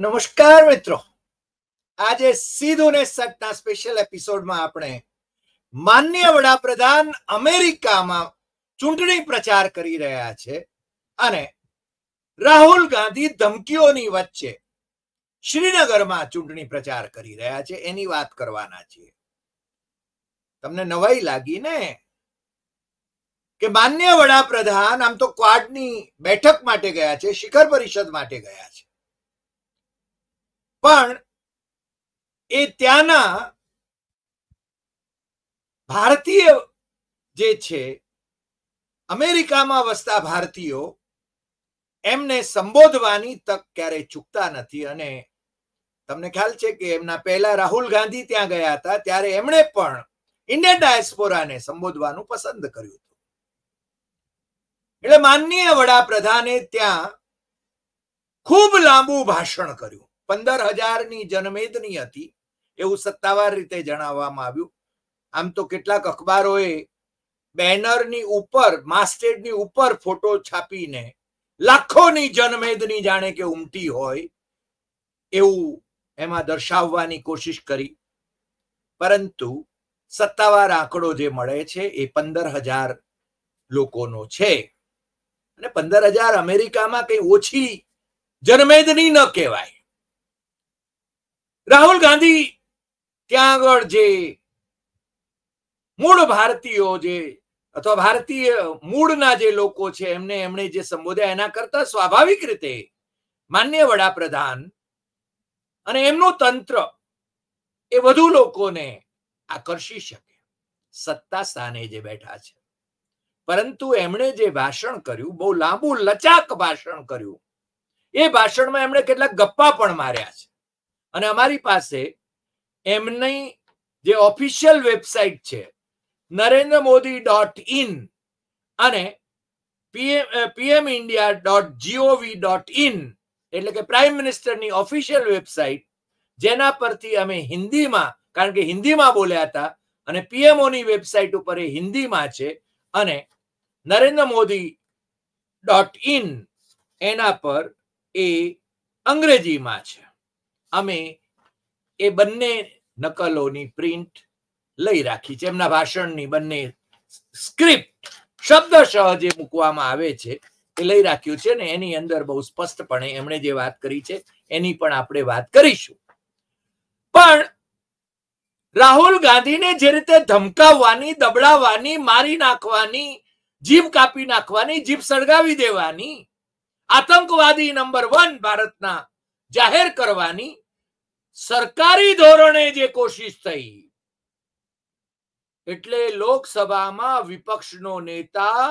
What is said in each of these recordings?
નમસ્કાર મિત્રો આજે સીધું ને સટના સ્પેશિયલ એપિસોડમાં આપણે માન્ય વડાપ્રધાન અમેરિકામાં ચૂંટણી પ્રચાર કરી રહ્યા છે અને રાહુલ ગાંધી ધમકીઓની વચ્ચે શ્રીનગરમાં ચૂંટણી પ્રચાર કરી રહ્યા છે એની વાત કરવાના છીએ તમને નવાઈ લાગી ને કે માન્ય વડાપ્રધાન આમ તો ક્વાડની બેઠક માટે ગયા છે શિખર પરિષદ માટે ગયા છે પણ એ ત્યાંના ભારતીય જે છે અમેરિકામાં વસતા ભારતીયો એમને સંબોધવાની તક ક્યારેય ચૂકતા નથી અને તમને ખ્યાલ છે કે એમના પહેલા રાહુલ ગાંધી ત્યાં ગયા હતા ત્યારે એમણે પણ ઇન્ડિયન ડાયસ્પોરાને સંબોધવાનું પસંદ કર્યું હતું એટલે માનનીય વડાપ્રધાને ત્યાં ખૂબ લાંબુ ભાષણ કર્યું પંદર હજારની જનમેદની હતી એવું સત્તાવાર રીતે જણાવવામાં આવ્યું આમ તો કેટલાક અખબારોએ બેનરની ઉપર માસ્ટેડની ઉપર ફોટો છાપીને લાખોની જનમેદની જાણે કે ઉમટી હોય એવું એમાં દર્શાવવાની કોશિશ કરી પરંતુ સત્તાવાર આંકડો જે મળે છે એ પંદર હજાર લોકોનો છે અને પંદર હજાર અમેરિકામાં કઈ ઓછી જનમેદની ન કહેવાય રાહુલ ગાંધી ત્યાં આગળ જે મૂળ ભારતીયો જે અથવા ભારતીય મૂળના જે લોકો છે એમને એમણે જે સંબોધ્યા એના કરતા સ્વાભાવિક રીતે માન્ય વડાપ્રધાન અને એમનું તંત્ર એ વધુ લોકોને આકર્ષી શકે સત્તા સ્થાને જે બેઠા છે પરંતુ એમણે જે ભાષણ કર્યું બહુ લાંબુ લચાક ભાષણ કર્યું એ ભાષણમાં એમણે કેટલાક ગપ્પા પણ માર્યા છે અને અમારી પાસે એમની જે ઓફિશિયલ વેબસાઇટ છે નરેન્દ્ર મોદી ડોટ ઇન અને PM PM India dot G O V dot in એટલે કે પ્રાઇમ મિનિસ્ટરની ઓફિશિયલ વેબસાઇટ જેના પરથી અમે હિન્દીમાં કારણ કે હિન્દીમાં બોલ્યા હતા અને પીએમઓની વેબસાઇટ ઉપર એ હિન્દીમાં છે અને નરેન્દ્ર મોદી ડોટ ઇન એના પર એ અંગ્રેજીમાં છે અમે એ બંને નકલોની પ્રિન્ટ લઈ રાખી છે એમના ભાષણની બંને સ્ક્રિપ્ટ શબ્દશઃ જે મૂકવામાં આવે છે એ લઈ રાખ્યું છે ને એની અંદર બહુ સ્પષ્ટપણે એમણે જે વાત કરી છે એની પણ આપણે વાત કરીશું પણ રાહુલ ગાંધીને જે રીતે ધમકાવવાની દબડાવવાની મારી નાખવાની જીભ કાપી નાખવાની જીભ સળગાવી દેવાની આતંકવાદી નંબર વન ભારતના જાહેર કરવાની સરકારી ધોરણે જે કોશિશ થઈ એટલે લોકસભામાં વિપક્ષનો નેતા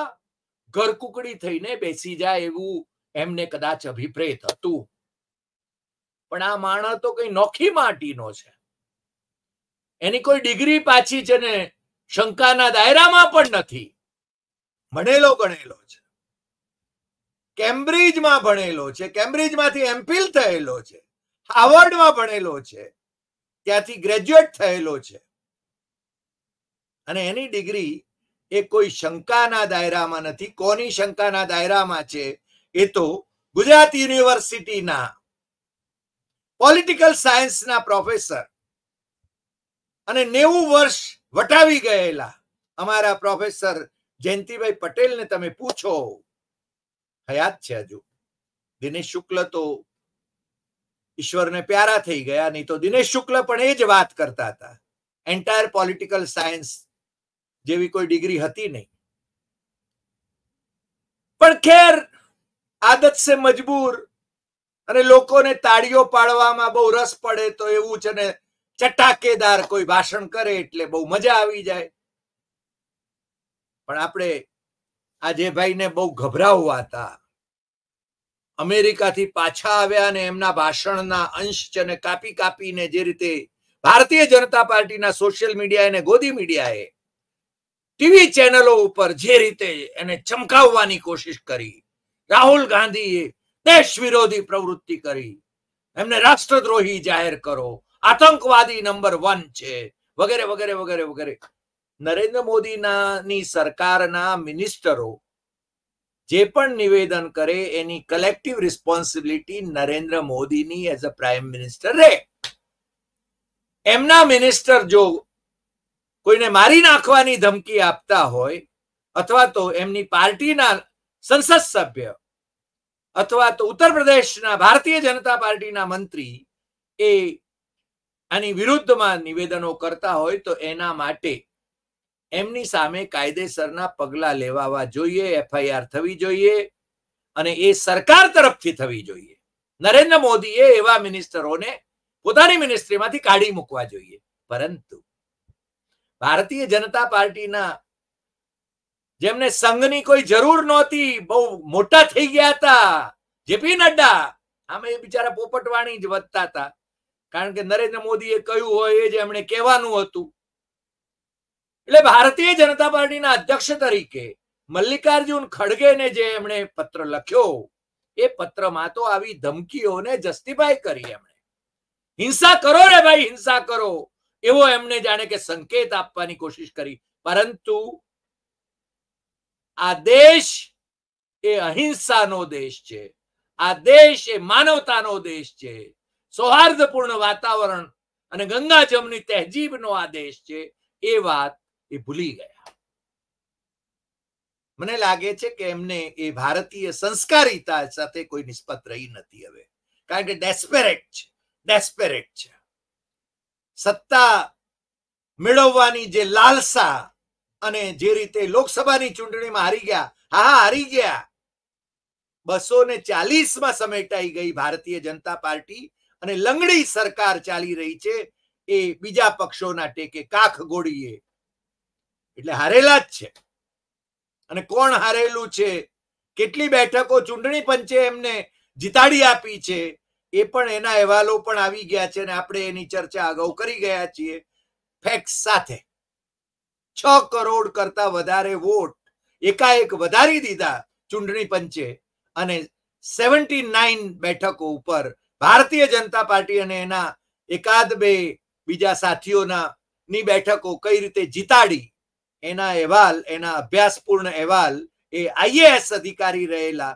ઘરકુકડી થઈને બેસી જાય એવું એમને કદાચ અભિપ્રેત હતું પણ આ માણસ તો કઈ નોખી માટીનો છે એની કોઈ ડિગ્રી પાછી છે ને શંકાના દાયરામાં પણ નથી ભણેલો ગણેલો છે કેમ્બ્રિજમાં ભણેલો છે કેમ્બ્રિજમાંથી એમફિલ થયેલો છે હાવર્ડમાં ભણેલો છે ત્યાંથી ગ્રેજ્યુએટ થયેલો છે અને એની ડિગ્રી એ કોઈ શંકાના દાયરામાં નથી કોની શંકાના દાયરામાં છે એ તો ગુજરાત યુનિવર્સિટીના પોલિટિકલ સાયન્સના પ્રોફેસર અને નેવું વર્ષ વટાવી ગયેલા અમારા પ્રોફેસર જયંતિભાઈ પટેલને તમે પૂછો હયાત છે હજુ દિનેશ શુક્લ તો ઈશ્વરને પ્યારા થઈ ગયા નહીં તો દિનેશ શુક્લ પણ એ જ વાત કરતા હતા એન્ટાયર પોલિટિકલ સાયન્સ જેવી કોઈ ડિગ્રી હતી નહીં પણ ખેર આદત સે મજબૂર અને લોકોને તાળીઓ પાડવામાં બહુ રસ પડે તો એવું છે ને ચટાકેદાર કોઈ ભાષણ કરે એટલે બહુ મજા આવી જાય પણ આપણે આ જે ભાઈને બહુ ગભરાવવા હતા અમેરિકાથી પાછા આવ્યા અને એમના ભાષણના અંશ અને કાપી કાપીને જે રીતે ભારતીય જનતા પાર્ટીના સોશિયલ મીડિયા અને ગોદી મીડિયાએ ટીવી ચેનલો ઉપર જે રીતે એને ચમકાવવાની કોશિશ કરી રાહુલ ગાંધીએ દેશ વિરોધી પ્રવૃત્તિ કરી એમને રાષ્ટ્રદ્રોહી જાહેર કરો આતંકવાદી નંબર વન છે વગેરે વગેરે વગેરે વગેરે નરેન્દ્ર મોદીના ની સરકારના મિનિસ્ટરો જે પણ નિવેદન કરે એની કલેક્ટિવ રિસ્પોન્સિબિલિટી નરેન્દ્ર મોદીની એઝ અ પ્રાઇમ મિનિસ્ટર રહે એમના મિનિસ્ટર જો કોઈને મારી નાખવાની ધમકી આપતા હોય અથવા તો એમની પાર્ટીના સંસદ સભ્ય અથવા તો ઉત્તર પ્રદેશના ભારતીય જનતા પાર્ટીના મંત્રી એ આની વિરુદ્ધમાં નિવેદનો કરતા હોય તો એના માટે એમની સામે કાયદેસરના પગલા લેવાવા જોઈએ એફઆઈઆર થવી જોઈએ અને એ સરકાર તરફથી થવી જોઈએ નરેન્દ્ર મોદીએ એવા મિનિસ્ટરોને પોતાની મિનિસ્ટ્રીમાંથી કાઢી મૂકવા જોઈએ પરંતુ ભારતીય જનતા પાર્ટીના જેમને સંઘની કોઈ જરૂર નહોતી બહુ મોટા થઈ ગયા હતા જેપી નડ્ડા આમ એ બિચારા પોપટવાણી જ વધતા હતા કારણ કે નરેન્દ્ર મોદીએ કહ્યું હોય એ જ એમણે કહેવાનું હતું એટલે ભારતીય જનતા પાર્ટીના અધ્યક્ષ તરીકે મલ્લિકાર્જુન ખડગેને જે એમણે પત્ર લખ્યો એ પત્રમાં તો આવી ધમકીઓને જસ્ટિફાય કરી એમણે હિંસા કરો રે ભાઈ હિંસા કરો એવો એમને જાણે કે સંકેત આપવાની કોશિશ કરી પરંતુ આ દેશ એ અહિંસાનો દેશ છે આ દેશ એ માનવતાનો દેશ છે સૌહાર્દપૂર્ણ વાતાવરણ અને ગંગા જમની તહેજીબનો આ દેશ છે એ વાત એ ભૂલી ગયા મને લાગે છે કે એમને એ ભારતીય સંસ્કારિતા સાથે કોઈ નિસ્બત રહી નથી હવે કારણ કે ડેસ્પેરેટ છે ડેસ્પેરેટ છે સત્તા મેળવવાની જે લાલસા અને જે રીતે લોકસભાની ચૂંટણીમાં હારી ગયા હા હારી ગયા બસો ને ચાલીસમાં સમેટાઈ ગઈ ભારતીય જનતા પાર્ટી અને લંગડી સરકાર ચાલી રહી છે એ બીજા પક્ષોના ટેકે કાખ ગોળીએ એટલે હારેલા જ છે અને કોણ હારેલું છે કેટલી બેઠકો ચૂંટણી પંચે એમને જીતાડી આપી છે એ પણ એના અહેવાલો પણ આવી ગયા છે અને આપણે એની ચર્ચા અગાઉ કરી ગયા છીએ ફેક્સ સાથે છ કરોડ કરતા વધારે વોટ એકાએક વધારી દીધા ચૂંટણી પંચે અને સેવન્ટી નાઇન બેઠકો ઉપર ભારતીય જનતા પાર્ટી અને એના એકાદ બે બીજા સાથીઓના ની બેઠકો કઈ રીતે જીતાડી એના અહેવાલ એના અભ્યાસપૂર્ણ અહેવાલ એ આઈએએસ અધિકારી રહેલા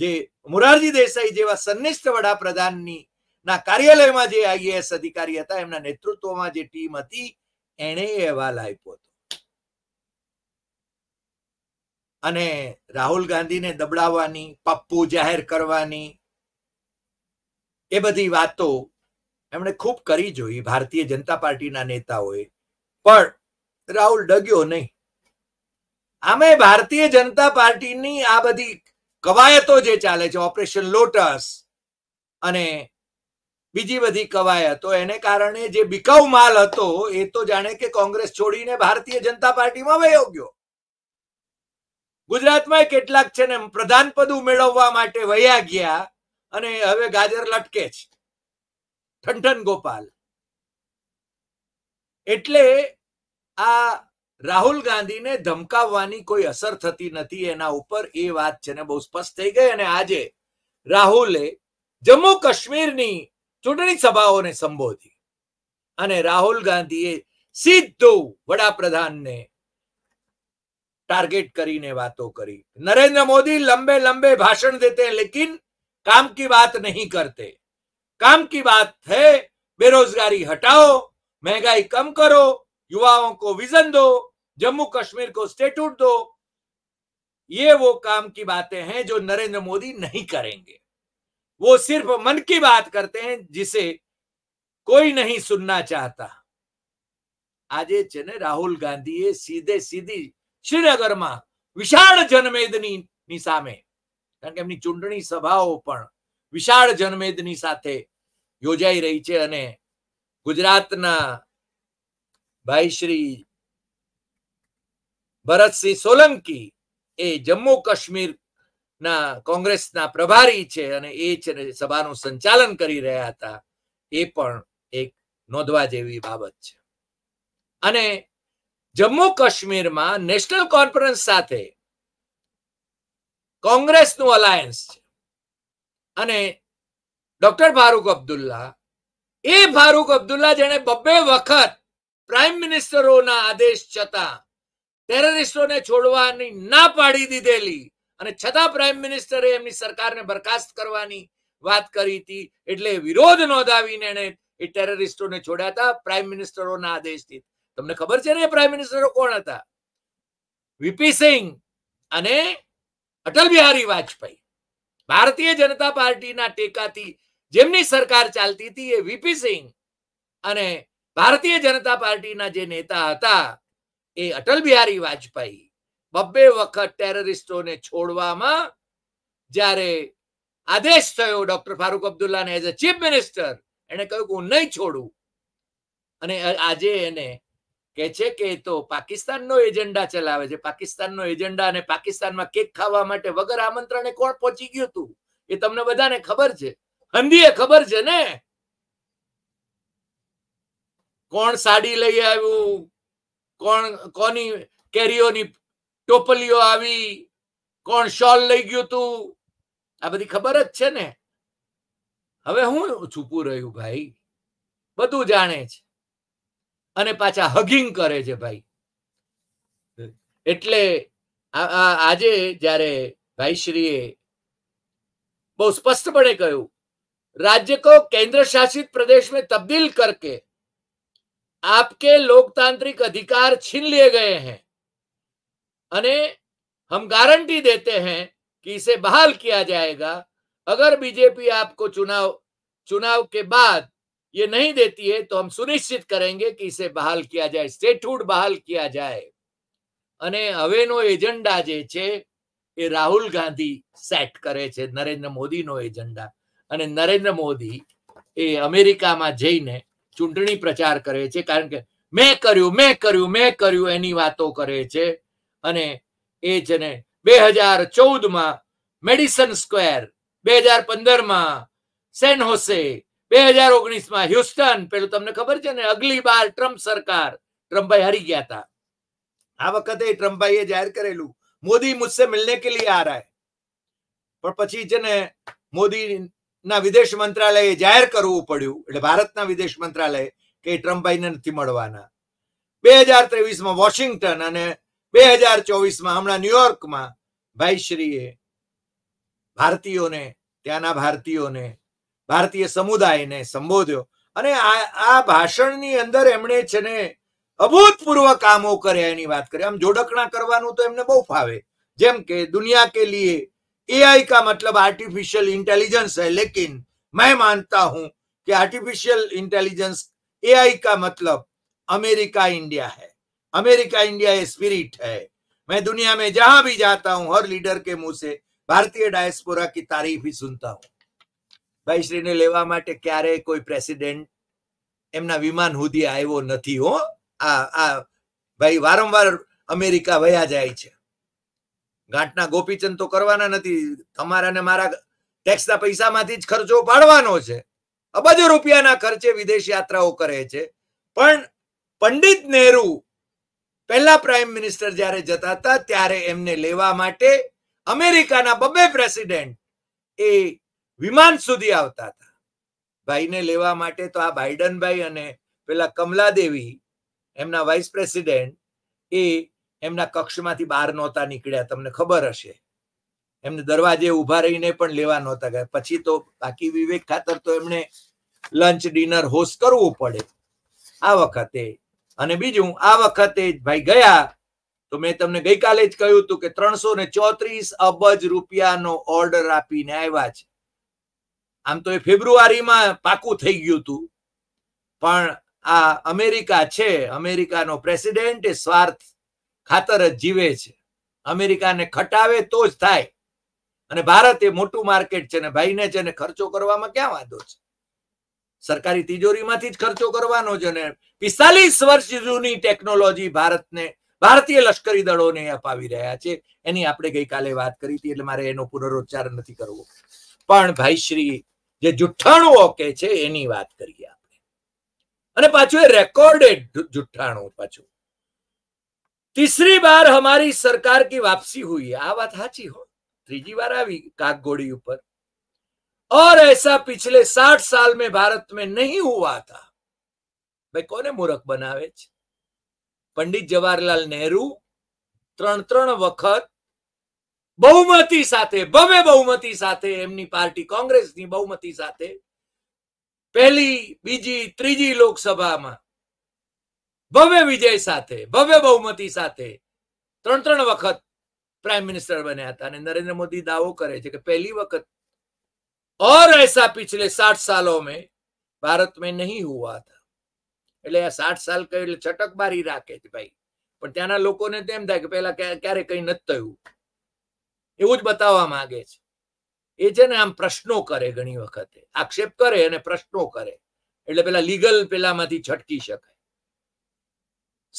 જે મોરારજી દેસાઈ જેવા સંનિષ્ઠ વડાપ્રધાનની ના કાર્યાલયમાં જે આઈએએસ અધિકારી હતા એમના નેતૃત્વમાં જે ટીમ હતી એણે અહેવાલ આપ્યો હતો અને રાહુલ ગાંધીને દબડાવવાની પપ્પુ જાહેર કરવાની એ બધી વાતો એમણે ખૂબ કરી જોઈ ભારતીય જનતા પાર્ટીના નેતાઓએ પણ રાહુલ ડગ્યો નહીં આમે ભારતીય જનતા પાર્ટીની આ બધી કવાયતો જે ચાલે છે ઓપરેશન લોટસ અને બીજી બધી કવાયતો એને કારણે જે બિકાઉ માલ હતો એ તો જાણે કે કોંગ્રેસ છોડીને ભારતીય જનતા પાર્ટીમાં વયો ગયો ગુજરાતમાં કેટલાક છે ને પ્રધાન પદ મેળવવા માટે વયા ગયા અને હવે ગાજર લટકે છે ઠંઠન ગોપાલ એટલે આ રાહુલ ગાંધીને ધમકાવવાની કોઈ અસર થતી નથી એના ઉપર એ વાત છે ને બહુ સ્પષ્ટ થઈ ગઈ અને આજે રાહુલે જમ્મુ કાશ્મીરની ચૂંટણી સભાઓને સંબોધી અને રાહુલ ગાંધીએ સીધું વડાપ્રધાનને ટાર્ગેટ કરીને વાતો કરી નરેન્દ્ર મોદી લંબે લંબે ભાષણ દેતે લેકિન કામ કી વાત નહીં કરતે કામ કી વાત હે બેરોજગારી હટાઓ મહેંગાઈ કમ કરો युवाओं को विजन दो जम्मू कश्मीर को स्टेटूट दो ये वो काम की बातें हैं जो नरेंद्र मोदी नहीं करेंगे वो सिर्फ मन की बात करते हैं जिसे कोई नहीं सुनना चाहता आज चने राहुल गांधी सीधे सीधी श्रीनगर में विशाल जनमेदनी निशा में कारण के चूंटनी सभाओ पर विशाल जनमेदनी साथ योजाई रही है गुजरात ना ભાઈ શ્રી ભરતસિંહ સોલંકી એ જમ્મુ કાશ્મીર ના કોંગ્રેસના પ્રભારી છે અને એ છે સભાનું સંચાલન કરી રહ્યા હતા એ પણ એક નોંધવા જેવી બાબત છે અને જમ્મુ કાશ્મીરમાં નેશનલ કોન્ફરન્સ સાથે કોંગ્રેસનું અલાયન્સ છે અને ડોક્ટર ફારૂક અબ્દુલ્લા એ ફારૂક અબ્દુલ્લા જેને બબ્બે વખત પ્રાઇમ મિનિસ્ટરોના આદેશ છતાં ટેરરિસ્ટોને છોડવાની ના પાડી દીધેલી અને છતાં પ્રાઇમ મિનિસ્ટરે એમની સરકારને બરખાસ્ત કરવાની વાત કરી હતી એટલે વિરોધ નોંધાવીને એને એ ટેરરિસ્ટોને છોડ્યા હતા પ્રાઇમ મિનિસ્ટરોના આદેશથી તમને ખબર છે ને એ પ્રાઇમ મિનિસ્ટરો કોણ હતા વીપી સિંહ અને અટલ બિહારી વાજપેયી ભારતીય જનતા પાર્ટીના ટેકાથી જેમની સરકાર ચાલતી હતી એ વીપી સિંહ અને ભારતીય જનતા પાર્ટીના જે નેતા હતા એ અટલ બિહારી વાજપેયી બબ્બે વખત ટેરરિસ્ટોને છોડવામાં જ્યારે આદેશ થયો ડોક્ટર ફારૂક અબ્દુલ્લાને એઝ અ ચીફ મિનિસ્ટર એને કહ્યું કે હું નહીં છોડું અને આજે એને કે છે કે તો પાકિસ્તાનનો એજન્ડા ચલાવે છે પાકિસ્તાનનો એજન્ડા અને પાકિસ્તાનમાં કેક ખાવા માટે વગર આમંત્રણે કોણ પહોંચી ગયું હતું એ તમને બધાને ખબર છે હંદીએ ખબર છે ને કોણ સાડી લઈ આવ્યું કોણ કોની કેરીઓની ટોપલીઓ આવી કોણ શોલ લઈ ગયું તું આ બધી ખબર જ છે ને હવે હું છુપું રહ્યું ભાઈ બધું જાણે છે અને પાછા હગિંગ કરે છે ભાઈ એટલે આજે જ્યારે ભાઈશ્રીએ બહુ સ્પષ્ટપણે કહ્યું રાજ્ય કો કેન્દ્ર શાસિત પ્રદેશ में तब्दील કરકે आपके लोकतांत्रिक अधिकार छीन लिए गए हैं अने हम गारंटी देते हैं कि इसे बहाल किया जाएगा अगर बीजेपी आपको चुनाव चुनाव के बाद ये नहीं देती है तो हम सुनिश्चित करेंगे कि इसे बहाल किया जाए स्टेटहूड बहाल किया जाए अने हवे एजेंडा जे छे ये राहुल गांधी सेट करे छे नरेंद्र मोदी नो एजेंडा अने नरेंद्र मोदी ये अमेरिका में जाइने ચૂંટણી પ્રચાર કરે છે કારણ કે મેં કર્યું મેં કર્યું મેં કર્યું એની વાતો કરે છે અને એ છે ને બે હજાર ચૌદમાં મેડિસન સ્ક્વેર બે હજાર પંદરમાં સેન હોસે બે હજાર ઓગણીસમાં હ્યુસ્ટન પેલું તમને ખબર છે ને અગલી બાર ટ્રમ્પ સરકાર ટ્રમ્પભાઈ હારી ગયા હતા આ વખતે ટ્રમ્પભાઈએ જાહેર કરેલું મોદી મુજસે મિલને કે લીએ આ રહા પણ પછી છે ને મોદી ના વિદેશ મંત્રાલયે જાહેર કરવું પડ્યું એટલે ભારતના વિદેશ મંત્રાલય કે ટ્રમ્પભાઈને નથી મળવાના બે હજાર ત્રેવીસમાં વોશિંગ્ટન અને બે હજાર ચોવીસમાં હમણાં ન્યુયોર્કમાં ભાઈશ્રીએ ભારતીયોને ત્યાંના ભારતીયોને ભારતીય સમુદાયને સંબોધ્યો અને આ ભાષણની અંદર એમણે છે ને અભૂતપૂર્વ કામો કર્યા એની વાત કરી આમ જોડકણા કરવાનું તો એમને બહુ ફાવે જેમ કે દુનિયા કે લીએ एआई का मतलब आर्टिफिशियल इंटेलिजेंस है लेकिन मैं मानता हूं कि आर्टिफिशियल इंटेलिजेंस एआई का मतलब अमेरिका इंडिया है अमेरिका इंडिया स्पिरिट है मैं दुनिया में जहां भी जाता हूं हर लीडर के मुंह से भारतीय डायस्पोरा की ભારતીય ડાયસ્પોરા કી તારીફ સુનતા હું ભાઈ શ્રીને લેવા માટે कोई प्रेसिडेंट एमना विमान हुदी आए वो नथी हो आ आ भाई वारंवार अमेरिका वया जाए છે ઘાટના ગોપીચંદ તો કરવાના નથી તમારા ને મારા ટેક્સના પૈસામાંથી જ ખર્ચો પાડવાનો છે અબજો રૂપિયાના ખર્ચે વિદેશ યાત્રાઓ કરે છે પણ પંડિત નહેરુ પહેલા પ્રાઇમ મિનિસ્ટર જ્યારે જતા હતા ત્યારે એમને લેવા માટે અમેરિકાના બબે પ્રેસિડેન્ટ એ વિમાન સુધી આવતા હતા ભાઈને લેવા માટે તો આ બાઇડનભાઈ અને પેલા કમલાદેવી એમના વાઇસ પ્રેસિડેન્ટ એ એમના કક્ષમાંથી બહાર નહોતા નીકળ્યા તમને ખબર હશે એમને દરવાજે ઉભા રહીને પણ લેવા નહોતા ગયા પછી તો બાકી વિવેક ખાતર તો એમને લંચ ડિનર હોસ્ટ કરવું પડે આ વખતે અને બીજું આ વખતે ભાઈ ગયા તો મેં તમને ગઈકાલે જ કહ્યું હતું કે ત્રણસો ને ચોત્રીસ અબજ રૂપિયાનો ઓર્ડર આપીને આવ્યા છે આમ તો એ ફેબ્રુઆરીમાં પાકું થઈ ગયું હતું પણ આ અમેરિકા છે અમેરિકાનો પ્રેસિડેન્ટ એ સ્વાર્થ ખાતર જ જીવે છે અમેરિકાને ખટાવે તો જ થાય અને ભારત એ મોટું માર્કેટ છે ને ભાઈને છે ને ખર્ચો કરવામાં ક્યાં વાંધો છે સરકારી તિજોરીમાંથી જ ખર્ચો કરવાનો છે ને પિસ્તાલીસ વર્ષ જૂની ટેકનોલોજી ભારતને ભારતીય લશ્કરી દળોને અપાવી રહ્યા છે એની આપણે ગઈકાલે વાત કરી હતી એટલે મારે એનો પુનરોચ્ચાર નથી કરવો પણ ભાઈશ્રી જે જુઠ્ઠાણુઓ કે છે એની વાત કરીએ આપણે અને પાછું એ રેકોર્ડેડ જુઠ્ઠાણું પાછું તીસરી बार हमारी सरकार की वापसी हुई આ વાત સાચી હો ત્રીજી વાર આવી કાગગોડી ઉપર और ऐसा पिछले 60 साल में भारत में नहीं हुआ था ભાઈ કોને મૂરખ બનાવે છે પંડિત જવાહરલાલ નહેરુ ત્રણ ત્રણ વખત બહુમતી સાથે ભવે બહુમતી સાથે એમની પાર્ટી કોંગ્રેસની બહુમતી સાથે પહેલી બીજી ત્રીજી લોકસભામાં ભવ્ય વિજય સાથે ભવ્ય બહુમતી સાથે ત્રણ ત્રણ વખત પ્રાઇમ મિનિસ્ટર બન્યા હતા અને નરેન્દ્ર મોદી દાવો કરે છે કે પહેલી વખત और ऐसा पिछले साठ सालों में ભારત મેં નહીં હુઆ હતા એટલે આ સાઠ સાલ કહ્યું એટલે છટક બારી રાખે છે ભાઈ પણ ત્યાંના લોકોને તેમ થાય કે પહેલા ક્યારે કઈ નથી થયું એવું જ બતાવવા માંગે છે એ છે ને આમ પ્રશ્નો કરે ઘણી વખતે આક્ષેપ કરે અને પ્રશ્નો કરે એટલે પેલા લીગલ પેલામાંથી છટકી શકે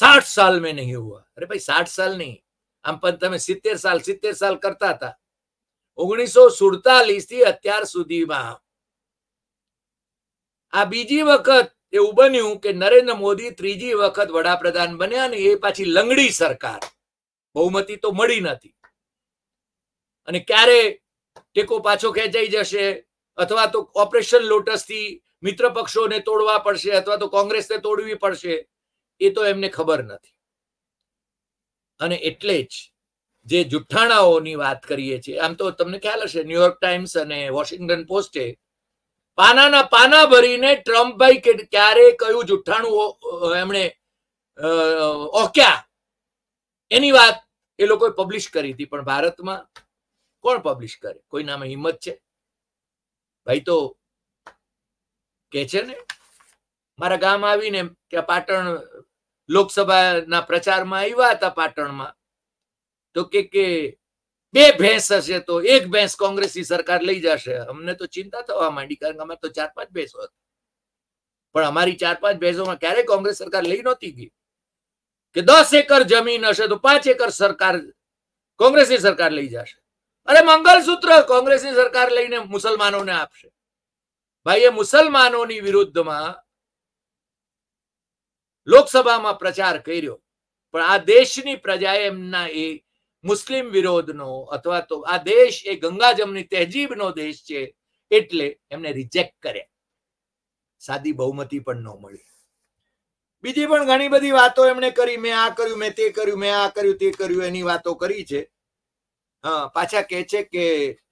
સાઠ સાલ મેં નહીં हुआ अरे भाई साठ साल नहीं આમ પણ તમે સિત્તેર સાલ સિત્તેર સાલ કરતા હતા ઓગણીસો સુડતાલીસ થી અત્યાર સુધીમાં આ બીજી વખત એવું બન્યું કે નરેન્દ્ર મોદી ત્રીજી વખત વડાપ્રધાન બન્યા ને એ પાછી લંગડી સરકાર બહુમતી તો મળી નથી અને ક્યારે ટેકો પાછો ખેંચાઈ જશે અથવા તો ઓપરેશન લોટસ થી મિત્ર પક્ષોને તોડવા પડશે અથવા તો કોંગ્રેસને તોડવી પડશે એ તો એમને ખબર નથી અને એટલે જ જે જુઠ્ઠાણાઓની વાત કરીએ છીએ આમ તો તમને ખ્યાલ હશે ન્યુયોર્ક ટાઈમ્સ અને વોશિંગ્ટન પોસ્ટે પાનાના પાના ભરીને ટ્રમ્પભાઈ ક્યારે કયું જુઠ્ઠાણું એમણે ઓક્યા એની વાત એ લોકોએ પબ્લિશ કરી હતી પણ ભારતમાં કોણ પબ્લિશ કરે કોઈ નામે હિંમત છે ભાઈ તો કે છે ને મારા ગામ આવીને કે પાટણ લોકસભાના પ્રચારમાં આવ્યા હતા પાટણમાં તો કે બે ભેંસ હશે તો એક ભેંસ કોંગ્રેસની સરકાર લઈ જશે અમને તો ચિંતા થવા માંડી કારણ કે અમે તો ચાર પાંચ ભેંસો હતી પણ અમારી ચાર પાંચ ભેંસોમાં ક્યારે કોંગ્રેસ સરકાર લઈ નહોતી ગઈ કે દસ એકર જમીન હશે તો પાંચ એકર સરકાર કોંગ્રેસની સરકાર લઈ જશે અરે મંગલસૂત્ર કોંગ્રેસની સરકાર લઈને મુસલમાનોને આપશે ભાઈ એ મુસલમાનોની વિરુદ્ધમાં લોકસભામાં પ્રચાર કર્યો પણ આ દેશની પ્રજા એમના એ મુસ્લિમ વિરોધનો અથવા તો આ દેશ એ ગંગાજમની જમની તહેજીબનો દેશ છે એટલે એમને રિજેક્ટ કર્યા સાદી બહુમતી પણ ન મળી બીજી પણ ઘણી બધી વાતો એમણે કરી મેં આ કર્યું મેં તે કર્યું મેં આ કર્યું તે કર્યું એની વાતો કરી છે હા પાછા કે છે કે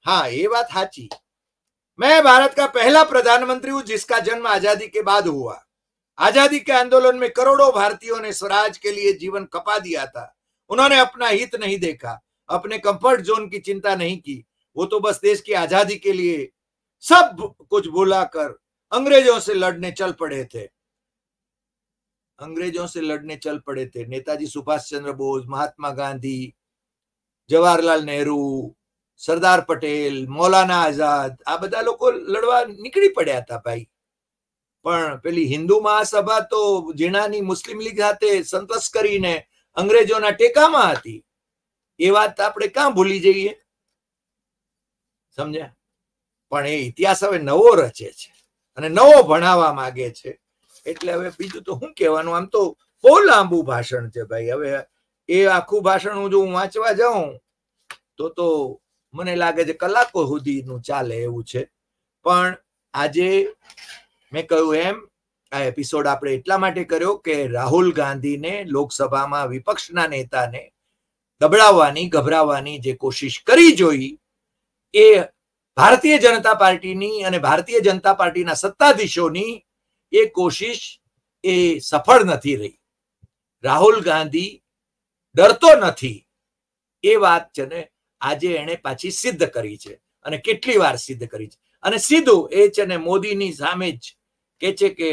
હા એ વાત સાચી મેં ભારત કા પહેલા પ્રધાનમંત્રી હું જિસકા જન્મ આઝાદી કે બાદ હુઆ आजादी के आंदोलन में करोड़ों भारतीयों ने स्वराज के लिए जीवन कपा दिया था उन्होंने अपना हित नहीं देखा अपने कंफर्ट जोन की चिंता नहीं की वो तो बस देश की आजादी के लिए सब कुछ भुलाकर अंग्रेजों से लड़ने चल पड़े थे अंग्रेजों से लड़ने चल पड़े थे नेताजी सुभाष चंद्र बोस महात्मा गांधी जवाहरलाल नेहरू सरदार पटेल मौलाना आजाद आ बदा લોકો लड़वा निकली पड़ा था भाई પણ પેલી હિન્દુ મહાસભા તો જીણાની મુસ્લિમ લીગ સાથે સંતોષ કરીને અંગ્રેજોના ટેકામાં હતી એ વાત આપણે ક્યાં ભૂલી જઈએ સમજ્યા પણ એ ઇતિહાસ હવે નવો રચે છે અને નવો ભણાવવા માંગે છે એટલે હવે બીજું તો શું કહેવાનું આમ તો બહુ લાંબુ ભાષણ છે ભાઈ હવે એ આખું ભાષણ હું જો હું વાંચવા જાઉં તો તો મને લાગે છે કલાકો સુધીનું ચાલે એવું છે પણ આજે મેં કહ્યું એમ આ એપિસોડ આપણે એટલા માટે કર્યો કે રાહુલ ગાંધીને લોકસભામાં વિપક્ષના નેતાને દબડાવવાની ગભરાવવાની જે કોશિશ કરી જોઈ એ ભારતીય જનતા પાર્ટીની અને ભારતીય જનતા પાર્ટીના સત્તાધીશોની એ કોશિશ એ સફળ નથી રહી રાહુલ ગાંધી ડરતો નથી એ વાત છે ને આજે એણે પાછી સિદ્ધ કરી છે અને કેટલી વાર સિદ્ધ કરી છે અને સીધું એ છે ને મોદીની સામે જ કે છે કે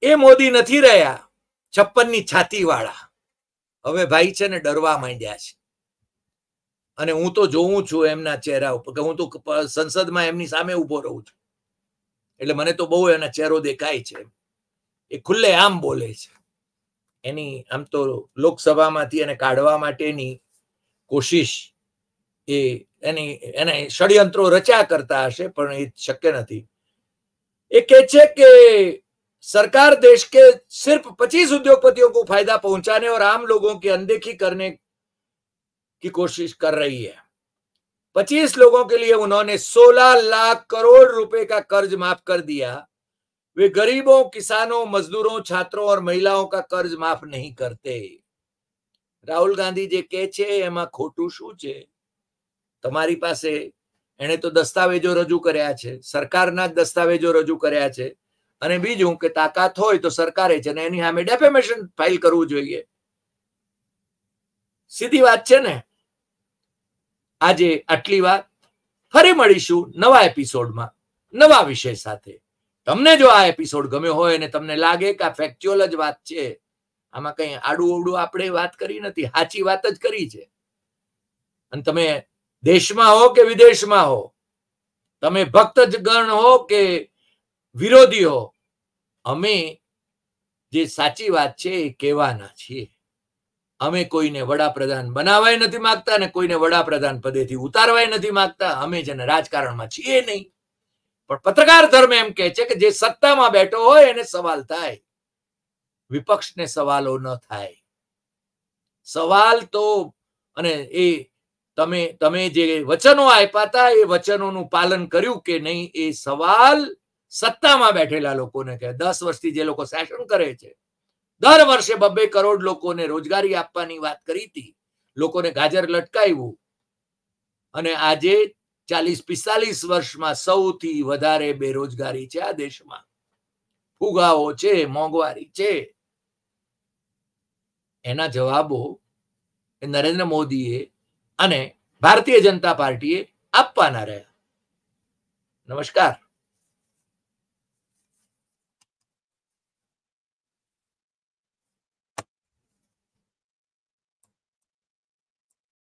એ મોદી નથી રહ્યા છપ્પન ની છાતી વાળા હવે ભાઈ છે ને ડરવા માંડ્યા છે અને હું તો જોઉં છું એમના ચહેરા ઉપર કે હું તો સંસદમાં એમની સામે ઉભો રહું છું એટલે મને તો બહુ એના ચહેરો દેખાય છે એ ખુલ્લે આમ બોલે છે એની આમ તો લોકસભામાંથી એને કાઢવા માટેની કોશિશ એ એની એને ષડયંત્રો રચ્યા કરતા હશે પણ એ શક્ય નથી ये कहे के सरकार देश के सिर्फ 25 उद्योगपतियों को फायदा पहुंचाने और आम लोगों की अनदेखी करने की कोशिश कर रही है 25 लोगों के लिए उन्होंने 16 लाख करोड़ रुपए का कर्ज माफ कर दिया वे गरीबों किसानों मजदूरों छात्रों और महिलाओं का कर्ज माफ नहीं करते राहुल गांधी जे कहे एम खोटू शू तुम्हारी पास એણે તો દસ્તાવેજો રજૂ કર્યા છે સરકારના જ દસ્તાવેજો રજૂ કર્યા છે અને બીજું કે તાકાત હોય તો સરકારે છે ને એની સામે ડેફેમેશન ફાઇલ કરવું જોઈએ સીધી વાત છે ને આજે આટલી વાત ફરી મળીશું નવા એપિસોડમાં નવા વિષય સાથે તમને જો આ એપિસોડ ગમ્યો હોય અને તમને લાગે કે આ ફેક્ચ્યુઅલ જ વાત છે આમાં કઈ આડું અવડું આપણે વાત કરી નથી સાચી વાત જ કરી છે અને તમે દેશમાં હો કે વિદેશમાં હો તમે ભક્ત ગણ હો કે વિરોધી હો અમે જે સાચી વાત છે એ કહેવાના છીએ અમે કોઈને વડાપ્રધાન બનાવાય નથી માગતા અને કોઈને વડાપ્રધાન પદેથી ઉતારવાય નથી માગતા અમે જેને રાજકારણમાં છીએ નહીં પણ પત્રકાર ધર્મ એમ કહે છે કે જે સત્તામાં બેઠો હોય એને સવાલ થાય વિપક્ષને સવાલો ન થાય સવાલ તો અને એ તમે તમે જે વચનો આપ્યા હતા એ વચનોનું પાલન કર્યું કે નહીં એ સવાલ સત્તામાં બેઠેલા લોકોને કે દસ વર્ષથી જે લોકો શાસન કરે છે દર વર્ષે બબ્બે કરોડ લોકોને રોજગારી આપવાની વાત કરી હતી લોકોને ગાજર લટકાવ્યું અને આજે ચાલીસ પિસ્તાલીસ વર્ષમાં સૌથી વધારે બેરોજગારી છે આ દેશમાં ફુગાવો છે મોંઘવારી છે એના જવાબો નરેન્દ્ર મોદીએ અને ભારતીય જનતા પાર્ટીએ આપવાના રહ્યા નમસ્કાર